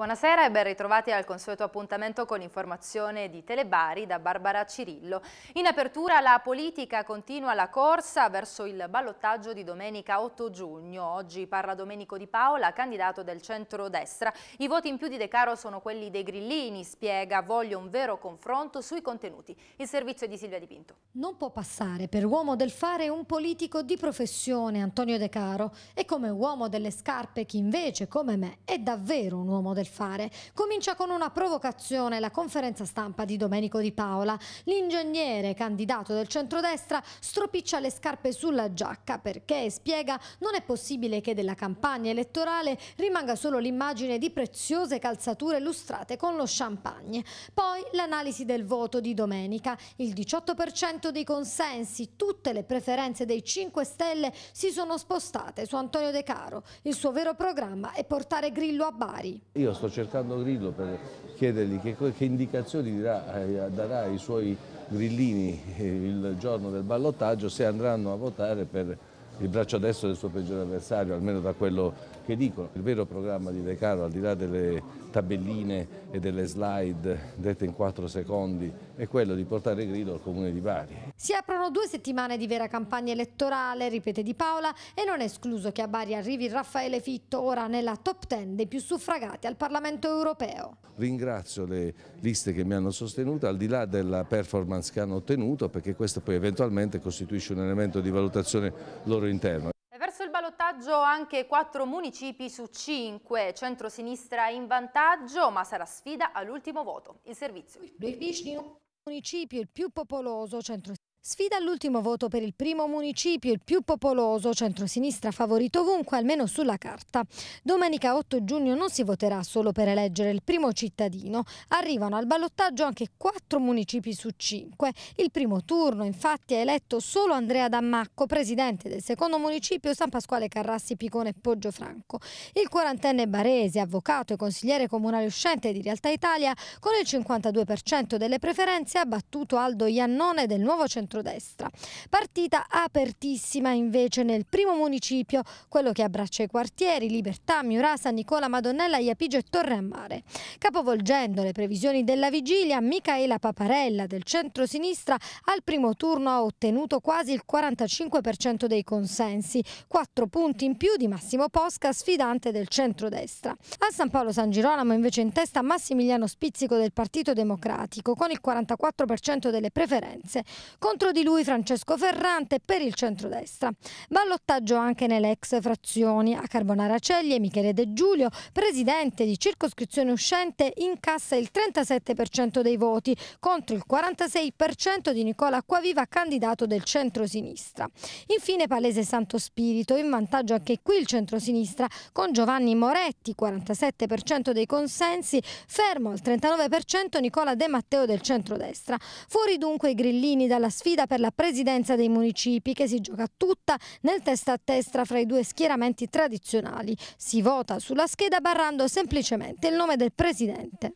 Buonasera e ben ritrovati al consueto appuntamento con informazione di Telebari da Barbara Cirillo. In apertura la politica continua la corsa verso il ballottaggio di domenica 8 giugno. Oggi parla Domenico Di Paola, candidato del centro-destra. I voti in più di De Caro sono quelli dei grillini, spiega, voglio un vero confronto sui contenuti. Il servizio è di Silvia Di Pinto. Non può passare per uomo del fare un politico di professione Antonio De Caro e come uomo delle scarpe chi invece, come me, è davvero un uomo del fare fare. Comincia con una provocazione la conferenza stampa di Domenico Di Paola. L'ingegnere, candidato del centrodestra, stropiccia le scarpe sulla giacca perché, spiega, non è possibile che della campagna elettorale rimanga solo l'immagine di preziose calzature lustrate con lo champagne. Poi l'analisi del voto di domenica. Il 18% dei consensi, tutte le preferenze dei 5 Stelle si sono spostate su Antonio De Caro. Il suo vero programma è portare Grillo a Bari. Io sto cercando Grillo per chiedergli che, che indicazioni dirà, eh, darà ai suoi grillini eh, il giorno del ballottaggio se andranno a votare per il braccio destro del suo peggiore avversario, almeno da quello che dicono. Il vero programma di De Caro, al di là delle tabelline e delle slide dette in quattro secondi, è quello di portare grido al comune di Bari. Si aprono due settimane di vera campagna elettorale, ripete Di Paola, e non è escluso che a Bari arrivi Raffaele Fitto, ora nella top ten dei più suffragati al Parlamento europeo. Ringrazio le liste che mi hanno sostenuto, al di là della performance che hanno ottenuto, perché questo poi eventualmente costituisce un elemento di valutazione loro interno. Verso il ballottaggio anche quattro municipi su 5, centrosinistra in vantaggio, ma sarà sfida all'ultimo voto. Il servizio. Il municipio il più popoloso, centro Sfida all'ultimo voto per il primo municipio, il più popoloso, centrosinistra favorito ovunque, almeno sulla carta. Domenica 8 giugno non si voterà solo per eleggere il primo cittadino, arrivano al ballottaggio anche quattro municipi su cinque. Il primo turno infatti ha eletto solo Andrea Dammacco, presidente del secondo municipio San Pasquale Carrassi Picone Poggio Franco. Il quarantenne barese, avvocato e consigliere comunale uscente di Realtà Italia, con il 52% delle preferenze ha battuto Aldo Iannone del nuovo centro centrodestra. Partita apertissima invece nel primo municipio, quello che abbraccia i quartieri Libertà, Miurasa, Nicola Madonnella, Iapige e Torre a Mare. Capovolgendo le previsioni della vigilia, Micaela Paparella del centro-sinistra al primo turno ha ottenuto quasi il 45% dei consensi, 4 punti in più di Massimo Posca, sfidante del centrodestra. A San Paolo San Girolamo invece in testa Massimiliano Spizzico del Partito Democratico con il 44% delle preferenze, contro contro di lui Francesco Ferrante per il centrodestra. Ballottaggio anche nelle ex frazioni. A Carbonara Celli e Michele De Giulio, presidente di circoscrizione uscente, incassa il 37% dei voti contro il 46% di Nicola Acquaviva, candidato del centrosinistra. Infine Palese Santo Spirito, in vantaggio anche qui il centrosinistra, con Giovanni Moretti, 47% dei consensi, fermo al 39% Nicola De Matteo del centrodestra. Fuori dunque i grillini dalla sfida sfida per la presidenza dei municipi che si gioca tutta nel testa a testa fra i due schieramenti tradizionali. Si vota sulla scheda barrando semplicemente il nome del presidente.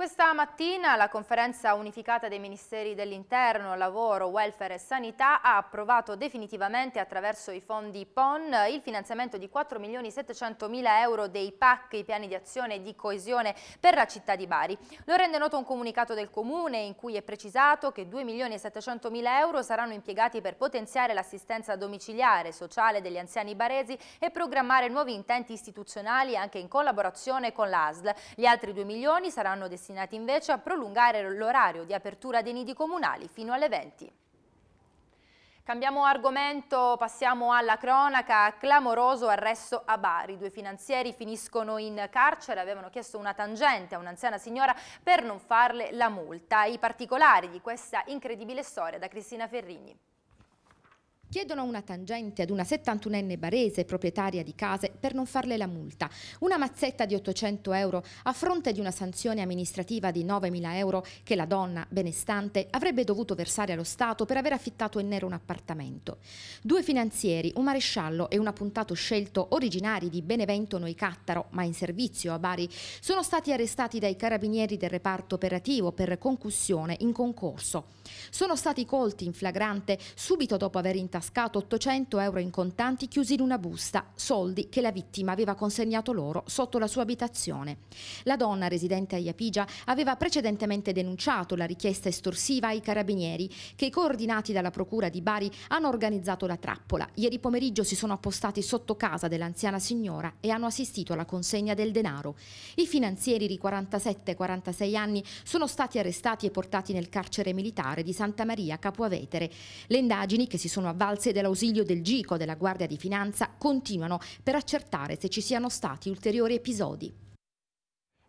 Questa mattina la conferenza unificata dei Ministeri dell'Interno, Lavoro, Welfare e Sanità ha approvato definitivamente attraverso i fondi PON il finanziamento di 4 milioni 700 mila euro dei PAC, i piani di azione e di coesione per la città di Bari. Lo rende noto un comunicato del Comune in cui è precisato che 2 milioni e 700 mila euro saranno impiegati per potenziare l'assistenza domiciliare, sociale degli anziani baresi e programmare nuovi intenti istituzionali anche in collaborazione con l'ASL. Gli altri 2 milioni saranno destinati destinati invece a prolungare l'orario di apertura dei nidi comunali fino alle 20. Cambiamo argomento, passiamo alla cronaca, clamoroso arresto a Bari. Due finanzieri finiscono in carcere, avevano chiesto una tangente a un'anziana signora per non farle la multa. I particolari di questa incredibile storia da Cristina Ferrigni. Chiedono una tangente ad una 71enne barese proprietaria di case per non farle la multa, una mazzetta di 800 euro a fronte di una sanzione amministrativa di 9.000 euro che la donna, benestante, avrebbe dovuto versare allo Stato per aver affittato in nero un appartamento. Due finanzieri, un maresciallo e un appuntato scelto originari di Benevento Noicattaro, ma in servizio a Bari, sono stati arrestati dai carabinieri del reparto operativo per concussione in concorso. Sono stati colti in flagrante subito dopo aver intassato intascato 800 euro in contanti chiusi in una busta, soldi che la vittima aveva consegnato loro sotto la sua abitazione. La donna residente a Iapigia aveva precedentemente denunciato la richiesta estorsiva ai carabinieri che, coordinati dalla procura di Bari, hanno organizzato la trappola. Ieri pomeriggio si sono appostati sotto casa dell'anziana signora e hanno assistito alla consegna del denaro. I finanzieri di 47 46 anni sono stati arrestati e portati nel carcere militare di Santa Maria Capuavetere. Le indagini che si sono avvalse rimbalzi dell'ausilio del GICO della Guardia di Finanza continuano per accertare se ci siano stati ulteriori episodi.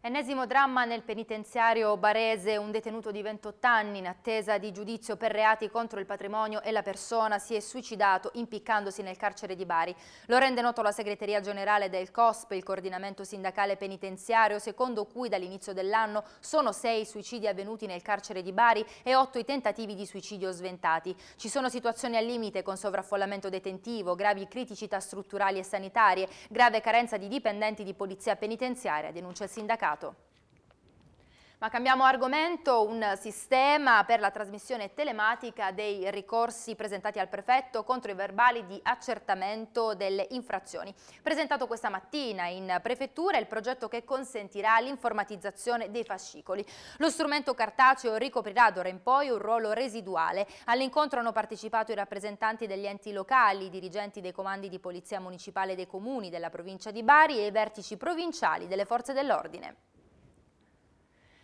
Ennesimo dramma nel penitenziario barese, un detenuto di 28 anni in attesa di giudizio per reati contro il patrimonio e la persona si è suicidato impiccandosi nel carcere di Bari. Lo rende noto la segreteria generale del COSP, il coordinamento sindacale penitenziario, secondo cui dall'inizio dell'anno sono sei i suicidi avvenuti nel carcere di Bari e otto i tentativi di suicidio sventati. Ci sono situazioni al limite con sovraffollamento detentivo, gravi criticità strutturali e sanitarie, grave carenza di dipendenti di polizia penitenziaria, denuncia il sindacato mercato. Ma cambiamo argomento, un sistema per la trasmissione telematica dei ricorsi presentati al prefetto contro i verbali di accertamento delle infrazioni. Presentato questa mattina in prefettura il progetto che consentirà l'informatizzazione dei fascicoli. Lo strumento cartaceo ricoprirà d'ora in poi un ruolo residuale. All'incontro hanno partecipato i rappresentanti degli enti locali, i dirigenti dei comandi di polizia municipale dei comuni della provincia di Bari e i vertici provinciali delle forze dell'ordine.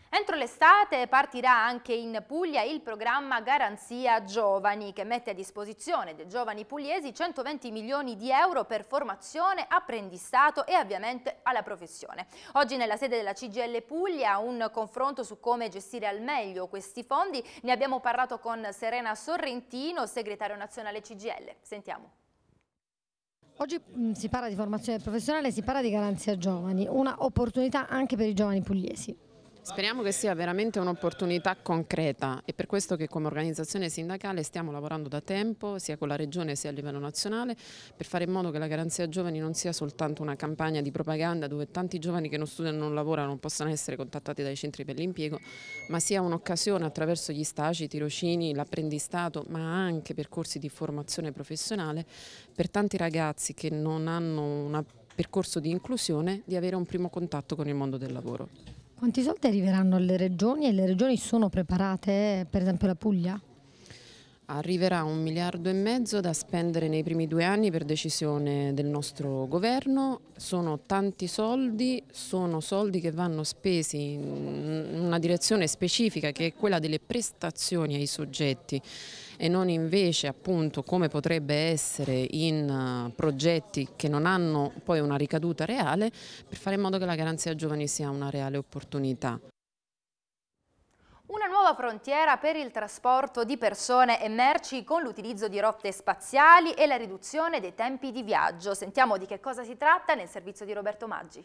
Entro l'estate partirà anche in Puglia il programma Garanzia Giovani che mette a disposizione dei giovani pugliesi 120 milioni di euro per formazione, apprendistato e avviamento alla professione. Oggi nella sede della CGL Puglia un confronto su come gestire al meglio questi fondi. Ne abbiamo parlato con Serena Sorrentino, segretario nazionale CGL. Sentiamo. Oggi mm, si parla di formazione professionale, si parla di garanzia giovani, una opportunità anche per i giovani pugliesi. Speriamo che sia veramente un'opportunità concreta e per questo che come organizzazione sindacale stiamo lavorando da tempo sia con la Regione sia a livello nazionale per fare in modo che la garanzia giovani non sia soltanto una campagna di propaganda dove tanti giovani che non studiano e non lavorano non possano essere contattati dai centri per l'impiego ma sia un'occasione attraverso gli stagi, i tirocini, l'apprendistato ma anche percorsi di formazione professionale per tanti ragazzi che non hanno un percorso di inclusione di avere un primo contatto con il mondo del lavoro. Quanti soldi arriveranno alle regioni e le regioni sono preparate, per esempio la Puglia? Arriverà un miliardo e mezzo da spendere nei primi due anni per decisione del nostro governo, sono tanti soldi, sono soldi che vanno spesi in una direzione specifica che è quella delle prestazioni ai soggetti e non invece appunto come potrebbe essere in eh, progetti che non hanno poi una ricaduta reale per fare in modo che la garanzia giovani sia una reale opportunità nuova frontiera per il trasporto di persone e merci con l'utilizzo di rotte spaziali e la riduzione dei tempi di viaggio. Sentiamo di che cosa si tratta nel servizio di Roberto Maggi.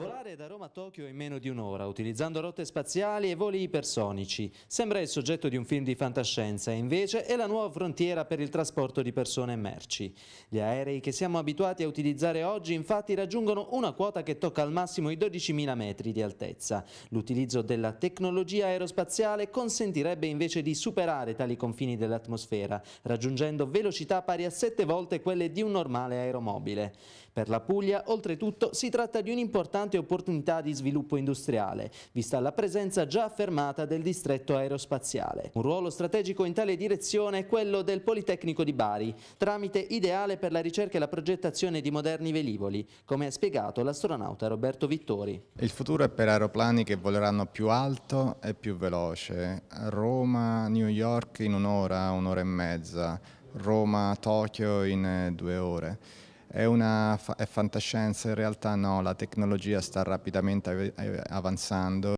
Volare da Roma a Tokyo in meno di un'ora, utilizzando rotte spaziali e voli ipersonici. Sembra il soggetto di un film di fantascienza, invece è la nuova frontiera per il trasporto di persone e merci. Gli aerei che siamo abituati a utilizzare oggi infatti raggiungono una quota che tocca al massimo i 12.000 metri di altezza. L'utilizzo della tecnologia aerospaziale consentirebbe invece di superare tali confini dell'atmosfera, raggiungendo velocità pari a 7 volte quelle di un normale aeromobile. Per la Puglia, oltretutto, si tratta di un'importante opportunità di sviluppo industriale, vista la presenza già affermata del distretto aerospaziale. Un ruolo strategico in tale direzione è quello del Politecnico di Bari, tramite ideale per la ricerca e la progettazione di moderni velivoli, come ha spiegato l'astronauta Roberto Vittori. Il futuro è per aeroplani che voleranno più alto e più veloce. Roma, New York in un'ora, un'ora e mezza. Roma, Tokyo in eh, due ore. È, una, è fantascienza, in realtà no, la tecnologia sta rapidamente avanzando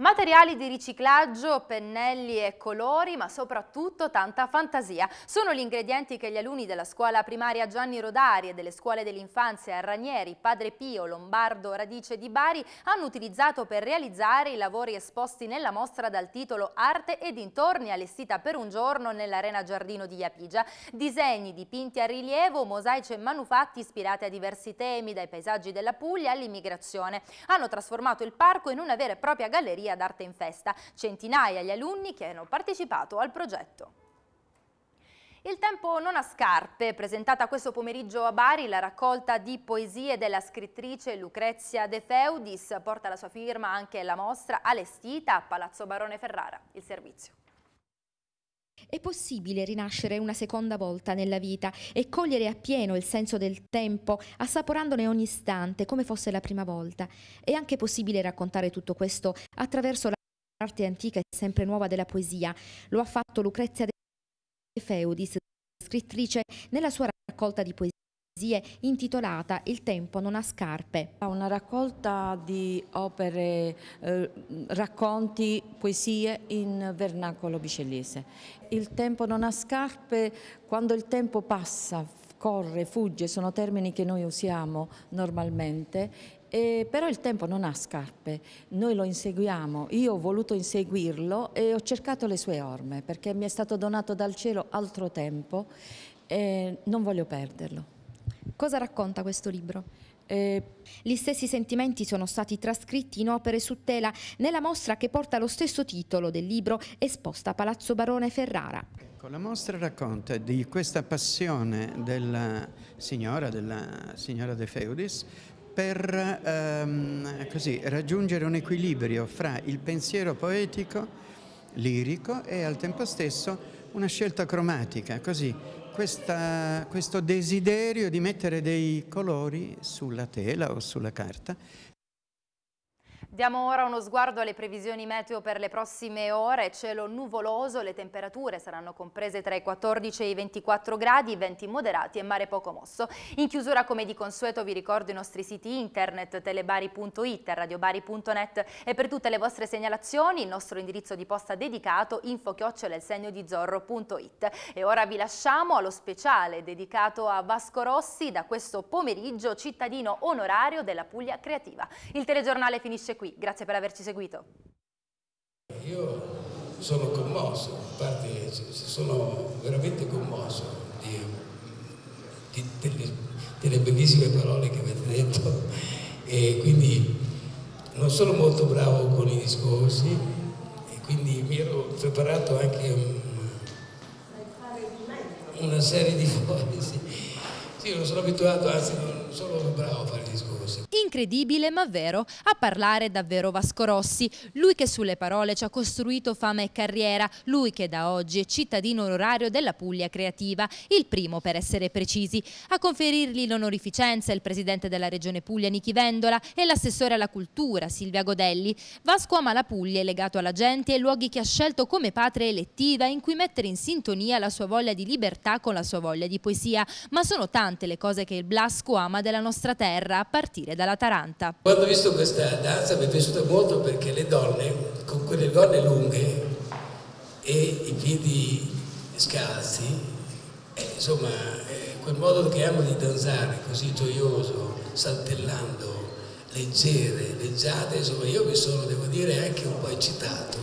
Materiali di riciclaggio, pennelli e colori, ma soprattutto tanta fantasia. Sono gli ingredienti che gli alunni della scuola primaria Gianni Rodari e delle scuole dell'infanzia Ranieri, Padre Pio, Lombardo, Radice di Bari hanno utilizzato per realizzare i lavori esposti nella mostra dal titolo Arte e dintorni allestita per un giorno nell'Arena Giardino di Iapigia. Disegni, dipinti a rilievo, mosaici e manufatti ispirati a diversi temi, dai paesaggi della Puglia all'immigrazione. Hanno trasformato il parco in una vera e propria galleria Galleria d'Arte in Festa, centinaia gli alunni che hanno partecipato al progetto. Il tempo non ha scarpe, presentata questo pomeriggio a Bari la raccolta di poesie della scrittrice Lucrezia De Feudis, porta la sua firma anche la mostra allestita a Palazzo Barone Ferrara, il servizio. È possibile rinascere una seconda volta nella vita e cogliere appieno il senso del tempo, assaporandone ogni istante come fosse la prima volta. È anche possibile raccontare tutto questo attraverso l'arte antica e sempre nuova della poesia. Lo ha fatto Lucrezia De Feudis, scrittrice nella sua raccolta di poesia intitolata Il tempo non ha scarpe. Una raccolta di opere, eh, racconti, poesie in vernacolo bicellese. Il tempo non ha scarpe, quando il tempo passa, corre, fugge, sono termini che noi usiamo normalmente eh, però il tempo non ha scarpe, noi lo inseguiamo, io ho voluto inseguirlo e ho cercato le sue orme perché mi è stato donato dal cielo altro tempo e non voglio perderlo. Cosa racconta questo libro? Eh, gli stessi sentimenti sono stati trascritti in opere su tela nella mostra che porta lo stesso titolo del libro esposta a Palazzo Barone Ferrara. Ecco, la mostra racconta di questa passione della signora, della signora De Feudis, per ehm, così, raggiungere un equilibrio fra il pensiero poetico, lirico e al tempo stesso una scelta cromatica, così questa, questo desiderio di mettere dei colori sulla tela o sulla carta Diamo ora uno sguardo alle previsioni meteo per le prossime ore. Cielo nuvoloso, le temperature saranno comprese tra i 14 e i 24 gradi, venti moderati e mare poco mosso. In chiusura, come di consueto, vi ricordo i nostri siti internet telebari.it, e radiobari.net e per tutte le vostre segnalazioni il nostro indirizzo di posta dedicato infochiocciolelsegno-di-zorro.it. E ora vi lasciamo allo speciale dedicato a Vasco Rossi, da questo pomeriggio cittadino onorario della Puglia Creativa. Il telegiornale finisce qui. Grazie per averci seguito. Io sono commosso, infatti sono veramente commosso di, di, delle, delle, bellissime parole che avete detto e quindi non sono molto bravo con i discorsi e quindi mi ero preparato anche una serie di cose. Sì, non sono abituato, anzi non sono bravo a fare discorsi. Incredibile ma vero, a parlare davvero Vasco Rossi, lui che sulle parole ci ha costruito fama e carriera, lui che da oggi è cittadino onorario della Puglia Creativa, il primo per essere precisi. A conferirgli l'onorificenza il presidente della regione Puglia Nichi Vendola e l'assessore alla cultura Silvia Godelli. Vasco ama la Puglia, è legato alla gente e luoghi che ha scelto come patria elettiva in cui mettere in sintonia la sua voglia di libertà con la sua voglia di poesia, ma sono tante le cose che il Blasco ama della nostra terra, a partire dalla Taranta. Quando ho visto questa danza mi è piaciuta molto perché le donne, con quelle gonne lunghe e i piedi scalzi, eh, insomma, eh, quel modo che hanno di danzare così gioioso, saltellando, leggere, leggiate, insomma io mi sono, devo dire, anche un po' eccitato,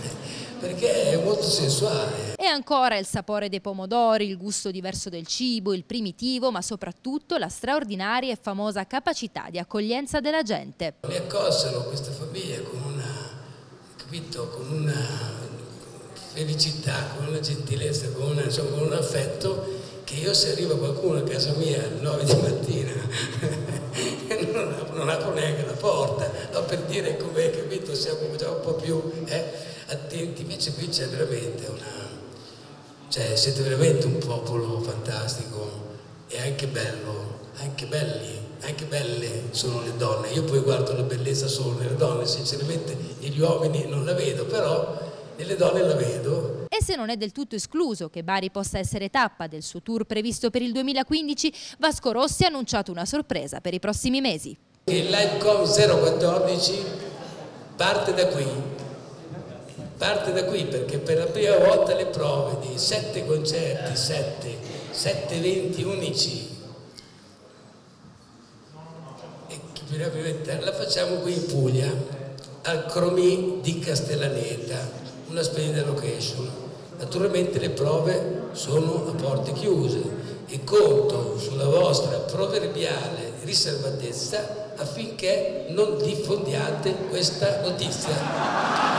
perché è molto sensuale, e ancora il sapore dei pomodori, il gusto diverso del cibo, il primitivo, ma soprattutto la straordinaria e famosa capacità di accoglienza della gente. Mi accolsero questa famiglia con una, capito, con una felicità, con una gentilezza, con, una, insomma, con un affetto che io se arriva qualcuno a casa mia alle 9 di mattina non, apro, non apro neanche la porta, no, per dire com'è, capito siamo già un po' più eh, attenti, invece qui c'è veramente una cioè, siete veramente un popolo fantastico e anche bello, anche belli, anche belle sono le donne. Io poi guardo la bellezza solo nelle donne, sinceramente negli uomini non la vedo, però nelle donne la vedo. E se non è del tutto escluso che Bari possa essere tappa del suo tour previsto per il 2015, Vasco Rossi ha annunciato una sorpresa per i prossimi mesi. Il Livecom 014 parte da qui, Parte da qui perché per la prima volta le prove di sette concerti, sette, sette eventi unici la facciamo qui in Puglia, al Cromì di Castellaneta, una splendida location. Naturalmente le prove sono a porte chiuse e conto sulla vostra proverbiale riservatezza affinché non diffondiate questa notizia.